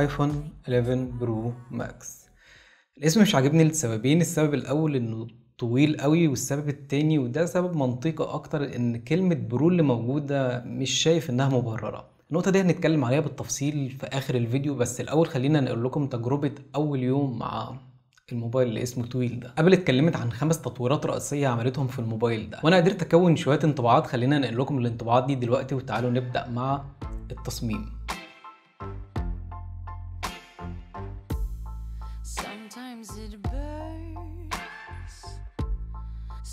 ايفون 11 برو ماكس الاسم مش عاجبني لسببين السبب الاول انه طويل قوي والسبب التاني وده سبب منطقي اكتر ان كلمة برو اللي موجودة مش شايف انها مبررة النقطة دي هنتكلم عليها بالتفصيل في اخر الفيديو بس الاول خلينا نقول لكم تجربة اول يوم مع الموبايل اللي اسمه طويل ده ابل اتكلمت عن خمس تطويرات رئيسيه عملتهم في الموبايل ده وانا قدرت اكون شويه انطباعات خلينا نقول لكم الانطباعات دي دلوقتي وتعالوا نبدا مع التصميم Sometimes it burns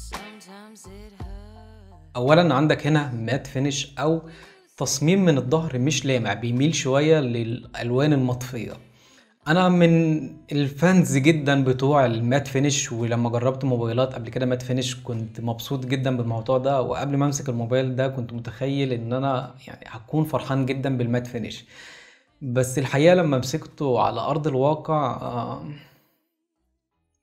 Sometimes it hurts اولا عندك هنا مات فينش او تصميم من الظهر مش لامع بيميل شويه للالوان المطفيه انا من الفانز جدا بتوع المات فينش ولما جربت موبايلات قبل كده مات فينش كنت مبسوط جدا بالموضوع ده وقبل ما امسك الموبايل ده كنت متخيل ان انا يعني هكون فرحان جدا بالمات فينش بس الحقيقة لما مسكته على أرض الواقع آه،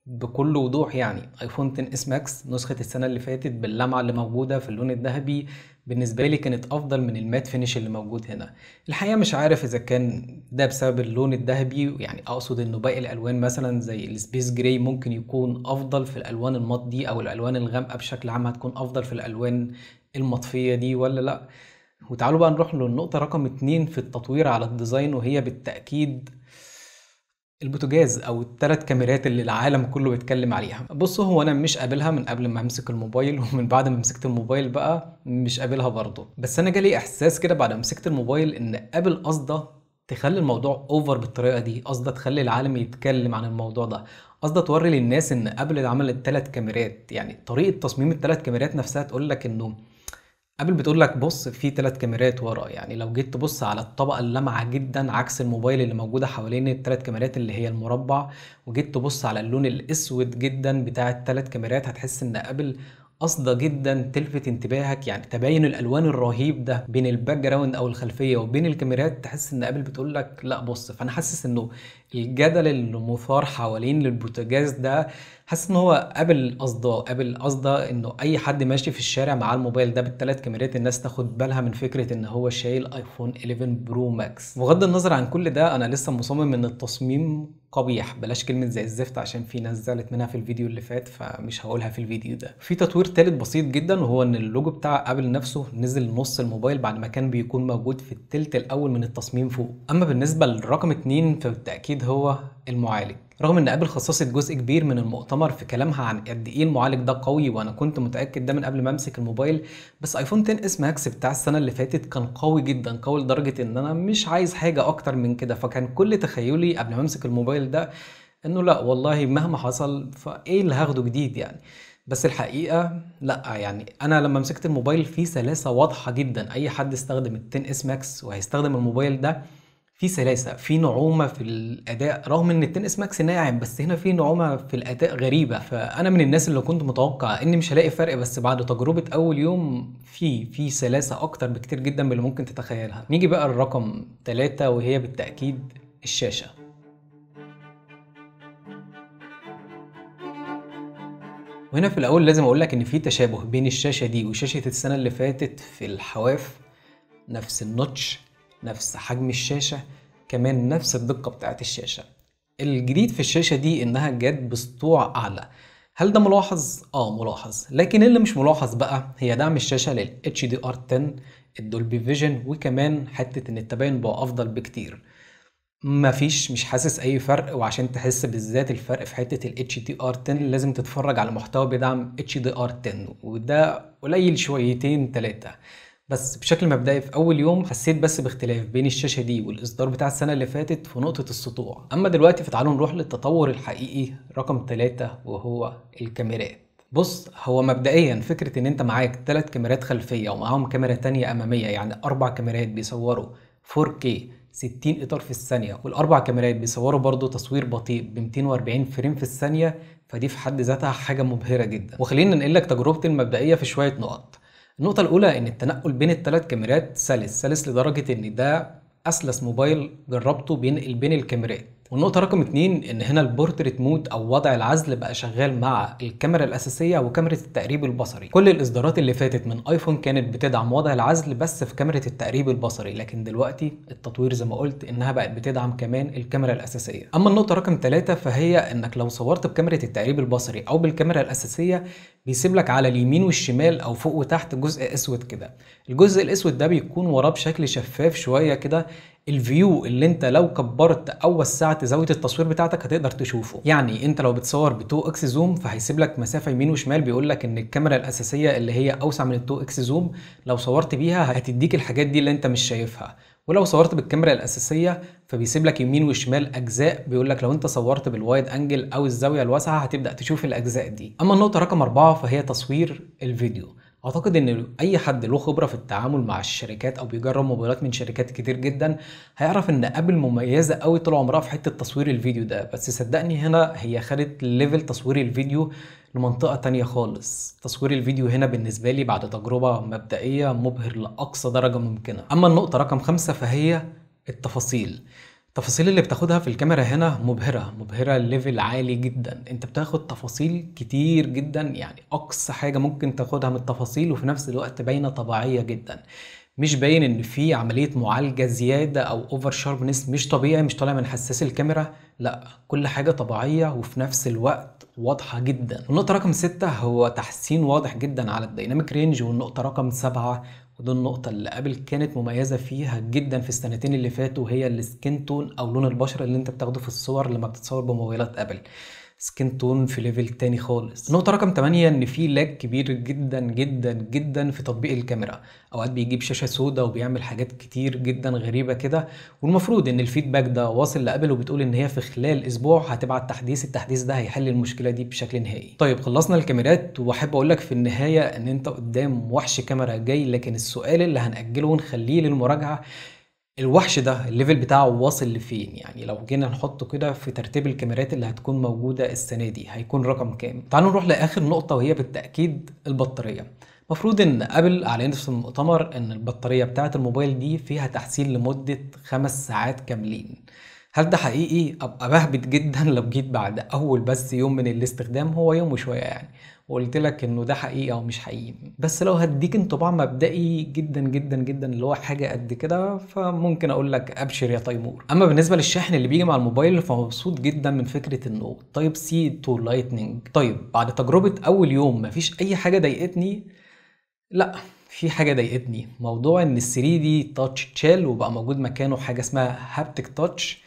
بكل وضوح يعني ايفون 10 اس ماكس نسخة السنة اللي فاتت باللمعة اللي موجودة في اللون الذهبي بالنسبة لي كانت أفضل من المات فينيش اللي موجود هنا الحقيقة مش عارف إذا كان ده بسبب اللون الذهبي يعني أقصد إنه باقي الألوان مثلا زي السبيس جراي ممكن يكون أفضل في الألوان المط دي أو الألوان الغامقة بشكل عام هتكون أفضل في الألوان المطفية دي ولا لأ وتعالوا بقى نروح للنقطة رقم اتنين في التطوير على الديزاين وهي بالتأكيد البوتجاز او التلات كاميرات اللي العالم كله بيتكلم عليها بص هو انا مش قابلها من قبل ما امسك الموبايل ومن بعد ما مسكت الموبايل بقى مش قابلها برضه بس انا جالي احساس كده بعد ما مسكت الموبايل ان ابل قصده تخلي الموضوع اوفر بالطريقه دي قصده تخلي العالم يتكلم عن الموضوع ده قصده توري للناس ان ابل عملت التلات كاميرات يعني طريقه تصميم التلات كاميرات نفسها تقول لك انه ابل بتقول لك بص في ثلاث كاميرات ورا يعني لو جيت تبص على الطبقه اللامعه جدا عكس الموبايل اللي موجوده حوالين الثلاث كاميرات اللي هي المربع وجيت تبص على اللون الاسود جدا بتاع الثلاث كاميرات هتحس ان ابل قصده جدا تلفت انتباهك يعني تباين الالوان الرهيب ده بين الباك جراوند او الخلفيه وبين الكاميرات تحس ان ابل بتقول لك لا بص فانا حاسس انه الجدل المثار حوالين البوتاجاز ده حاسس ان هو ابل قصده ابل قصده انه اي حد ماشي في الشارع معاه الموبايل ده بالثلاث كاميرات الناس تاخد بالها من فكره ان هو شايل ايفون 11 برو ماكس بغض النظر عن كل ده انا لسه مصمم ان التصميم قبيح بلاش كلمة زي الزفت عشان في ناس زعلت منها في الفيديو اللي فات فمش هقولها في الفيديو ده في تطوير تالت بسيط جدا وهو ان اللوجو بتاع ابل نفسه نزل نص الموبايل بعد ما كان بيكون موجود في التلت الاول من التصميم فوق اما بالنسبة لرقم اتنين فبالتأكيد هو المعالج رغم ان ابل خصصت جزء كبير من المؤتمر في كلامها عن قد ايه المعالج ده قوي وانا كنت متاكد ده من قبل ما امسك الموبايل بس ايفون 10 اس ماكس بتاع السنه اللي فاتت كان قوي جدا قوي لدرجه ان انا مش عايز حاجه اكتر من كده فكان كل تخيلي قبل ما امسك الموبايل ده انه لا والله مهما حصل فايه اللي هاخده جديد يعني بس الحقيقه لا يعني انا لما مسكت الموبايل فيه سلاسه واضحه جدا اي حد استخدم ال 10 اس ماكس وهيستخدم الموبايل ده في سلاسه في نعومه في الاداء رغم ان التنس ماكس ناعم بس هنا في نعومه في الاداء غريبه فانا من الناس اللي كنت متوقع اني مش هلاقي فرق بس بعد تجربه اول يوم في في سلاسه اكتر بكتير جدا من اللي ممكن تتخيلها نيجي بقى الرقم تلاتة وهي بالتاكيد الشاشه وهنا في الاول لازم اقول لك ان في تشابه بين الشاشه دي وشاشه السنه اللي فاتت في الحواف نفس النوتش نفس حجم الشاشة كمان نفس الدقة بتاعت الشاشة الجديد في الشاشة دي إنها جت بسطوع أعلى هل ده ملاحظ؟ اه ملاحظ لكن اللي مش ملاحظ بقى هي دعم الشاشة لل HDR 10 الدولبي فيجن وكمان حتة ان التباين بقى افضل بكتير مفيش مش حاسس اي فرق وعشان تحس بالذات الفرق في حتة ال HDR 10 لازم تتفرج على محتوى بيدعم HDR 10 وده قليل شويتين تلاتة بس بشكل مبدئي في اول يوم حسيت بس باختلاف بين الشاشه دي والاصدار بتاع السنه اللي فاتت في نقطه السطوع اما دلوقتي فتعالوا نروح للتطور الحقيقي رقم ثلاثة وهو الكاميرات بص هو مبدئيا فكره ان انت معاك ثلاث كاميرات خلفيه ومعاهم كاميرا تانية اماميه يعني اربع كاميرات بيصوروا 4K 60 اطار في الثانيه والاربع كاميرات بيصوروا برضو تصوير بطيء ب 240 فريم في الثانيه فدي في حد ذاتها حاجه مبهره جدا وخلينا ننقل لك تجربتي المبدئيه في شويه نقط النقطة الأولى إن التنقل بين الثلاث كاميرات سلس سلس لدرجة إن ده أسلس موبايل جربته بينقل بين الكاميرات والنقطة رقم اتنين إن هنا البورتريت مود أو وضع العزل بقى شغال مع الكاميرا الأساسية وكاميرا التقريب البصري كل الإصدارات اللي فاتت من آيفون كانت بتدعم وضع العزل بس في كاميرا التقريب البصري لكن دلوقتي التطوير زي ما قلت إنها بقت بتدعم كمان الكاميرا الأساسية أما النقطة رقم تلاتة فهي إنك لو صورت بكاميرا التقريب البصري أو بالكاميرا الأساسية بيسيب لك على اليمين والشمال او فوق وتحت جزء اسود كده الجزء الاسود ده بيكون وراه بشكل شفاف شويه كده الفيو اللي انت لو كبرت او وسعت زاويه التصوير بتاعتك هتقدر تشوفه يعني انت لو بتصور ب 2 اكس زوم فهيسيب لك مسافه يمين وشمال بيقول لك ان الكاميرا الاساسيه اللي هي اوسع من ال 2 اكس زوم لو صورت بيها هتديك الحاجات دي اللي انت مش شايفها ولو صورت بالكاميرا الاساسيه فبيسيب لك يمين وشمال اجزاء بيقول لك لو انت صورت بالوايد انجل او الزاويه الواسعه هتبدا تشوف الاجزاء دي اما النقطه رقم أربعة فهي تصوير الفيديو اعتقد ان اي حد له خبره في التعامل مع الشركات او بيجرب موبايلات من شركات كتير جدا هيعرف ان ابل مميزه قوي طول عمرها في حته تصوير الفيديو ده بس صدقني هنا هي خدت ليفل تصوير الفيديو لمنطقة تانية خالص تصوير الفيديو هنا بالنسبة لي بعد تجربة مبدئية مبهر لأقصى درجة ممكنة أما النقطة رقم خمسة فهي التفاصيل التفاصيل اللي بتاخدها في الكاميرا هنا مبهرة مبهرة ليفل عالي جدا انت بتاخد تفاصيل كتير جدا يعني اقصى حاجة ممكن تاخدها من التفاصيل وفي نفس الوقت باينة طبيعية جدا مش باين ان في عمليه معالجه زياده او اوفر شاربنس مش طبيعي مش طالع من حساس الكاميرا لا كل حاجه طبيعيه وفي نفس الوقت واضحة جدا النقطة رقم ستة هو تحسين واضح جدا على الديناميك رينج والنقطة رقم سبعة ودي النقطة اللي ابل كانت مميزة فيها جدا في السنتين اللي فاتوا هي السكين تون او لون البشرة اللي انت بتاخده في الصور لما بتتصور بموبايلات ابل سكين تون في ليفل تاني خالص نقطه رقم 8 ان في لاج كبير جدا جدا جدا في تطبيق الكاميرا اوقات بيجيب شاشه سودا وبيعمل حاجات كتير جدا غريبه كده والمفروض ان الفيدباك ده واصل لابل وبتقول ان هي في خلال اسبوع هتبعت تحديث التحديث ده هيحل المشكله دي بشكل نهائي طيب خلصنا الكاميرات واحب اقول لك في النهايه ان انت قدام وحش كاميرا جاي لكن السؤال اللي هنأجله ونخليه للمراجعه الوحش ده الليفل بتاعه واصل لفين يعني لو جينا نحطه كده في ترتيب الكاميرات اللي هتكون موجودة السنة دي هيكون رقم كام تعالوا نروح لآخر نقطة وهي بالتأكيد البطارية مفروض ان ابل اعلنت في المؤتمر ان البطارية بتاعة الموبايل دي فيها تحسين لمدة خمس ساعات كاملين هل ده حقيقي ابقى بهبت جدا لو جيت بعد اول بس يوم من الاستخدام هو يوم وشويه يعني وقلت لك انه ده حقيقي او مش حقيقي بس لو هديك انطباع مبدئي جدا جدا جدا اللي هو حاجه قد كده فممكن اقول لك ابشر يا تيمور اما بالنسبه للشاحن اللي بيجي مع الموبايل فمبسوط جدا من فكره انه تايب سي تو لايتنج طيب بعد تجربه اول يوم مفيش اي حاجه ضايقتني لا في حاجه ضايقتني موضوع ان ال 3 دي تاتش تشيل وبقى موجود مكانه حاجه اسمها هابتك تاتش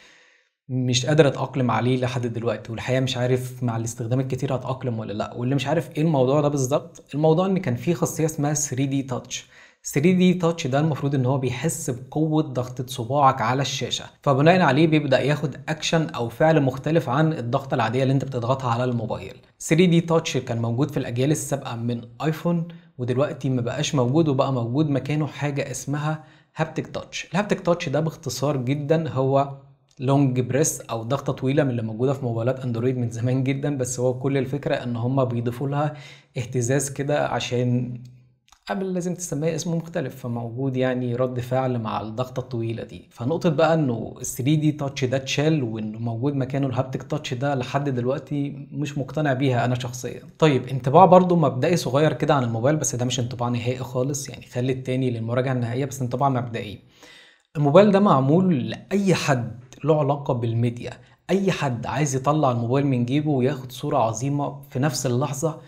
مش قادر اتاقلم عليه لحد دلوقتي والحقيقه مش عارف مع الاستخدام الكتير هتاقلم ولا لا واللي مش عارف ايه الموضوع ده بالظبط الموضوع ان كان في خاصيه اسمها 3 دي تاتش 3 دي تاتش ده المفروض ان هو بيحس بقوه ضغطه صباعك على الشاشه فبناء عليه بيبدا ياخد اكشن او فعل مختلف عن الضغطه العاديه اللي انت بتضغطها على الموبايل 3 دي تاتش كان موجود في الاجيال السابقه من ايفون ودلوقتي ما بقاش موجود وبقى موجود مكانه حاجه اسمها هابتك تاتش الهابتك تاتش ده باختصار جدا هو لونج بريس او ضغطه طويله من اللي موجوده في موبايلات اندرويد من زمان جدا بس هو كل الفكره ان هم بيضيفوا لها اهتزاز كده عشان قبل لازم تسميه اسمه مختلف فموجود يعني رد فعل مع الضغطه الطويله دي فنقطه بقى انه ال 3 دي تاتش ده اتشال وانه موجود مكانه الهابتك تاتش ده لحد دلوقتي مش مقتنع بيها انا شخصيا طيب انطباع برضو مبدئي صغير كده عن الموبايل بس ده مش انطباع نهائي خالص يعني خلي التاني للمراجعه النهائيه بس انطباع مبدئي الموبايل ده معمول لاي حد له علاقه بالميديا اي حد عايز يطلع الموبايل من جيبه وياخد صوره عظيمه في نفس اللحظه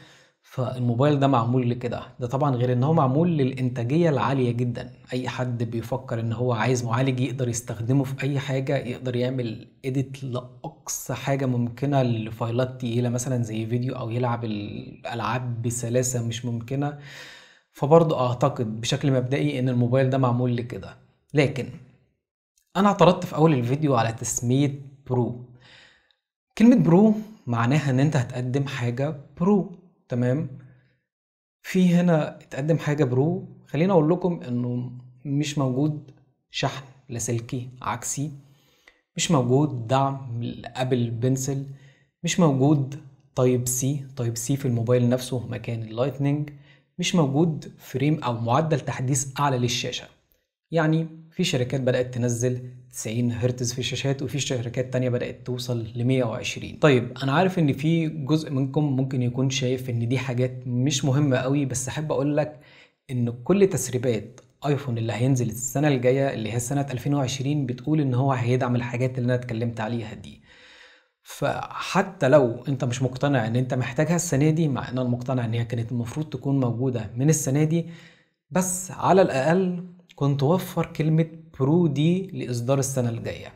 فالموبايل ده معمول لكده ده طبعا غير ان هو معمول للانتاجيه العاليه جدا اي حد بيفكر ان هو عايز معالج يقدر يستخدمه في اي حاجه يقدر يعمل اديت لاقصى حاجه ممكنه لفايلات تقيله مثلا زي فيديو او يلعب الالعاب بسلاسه مش ممكنه فبرضه اعتقد بشكل مبدئي ان الموبايل ده معمول لكده لكن أنا اعترضت في أول الفيديو على تسمية برو كلمة برو معناها إن أنت هتقدم حاجة برو تمام في هنا اتقدم حاجة برو خليني أقول لكم إنه مش موجود شحن لاسلكي عكسي مش موجود دعم لأبل بنسل مش موجود تايب سي تايب سي في الموبايل نفسه مكان اللايتنينج مش موجود فريم أو معدل تحديث أعلى للشاشة يعني في شركات بدأت تنزل 90 هرتز في الشاشات وفي شركات تانية بدأت توصل ل 120 طيب أنا عارف إن في جزء منكم ممكن يكون شايف إن دي حاجات مش مهمة قوي بس أحب أقول لك إن كل تسريبات ايفون اللي هينزل السنة الجاية اللي هي سنة 2020 بتقول إن هو هيدعم الحاجات اللي أنا اتكلمت عليها دي فحتى لو انت مش مقتنع ان انت محتاجها السنه دي مع ان انا مقتنع ان هي كانت المفروض تكون موجوده من السنه دي بس على الاقل كنت وفر كلمة برو دي لإصدار السنة الجاية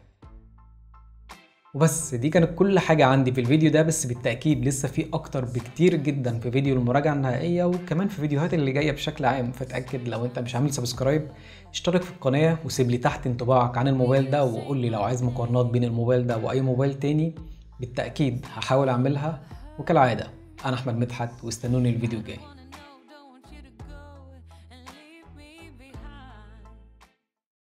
وبس دي كانت كل حاجة عندي في الفيديو ده بس بالتأكيد لسه في أكتر بكتير جدا في فيديو المراجعة النهائية وكمان في فيديوهات اللي جاية بشكل عام فتأكد لو أنت مش عامل سبسكرايب اشترك في القناة وسيب لي تحت انطباعك عن الموبايل ده وقول لي لو عايز مقارنات بين الموبايل ده وأي موبايل تاني بالتأكيد هحاول أعملها وكالعادة أنا أحمد مدحت واستنوني الفيديو الجاي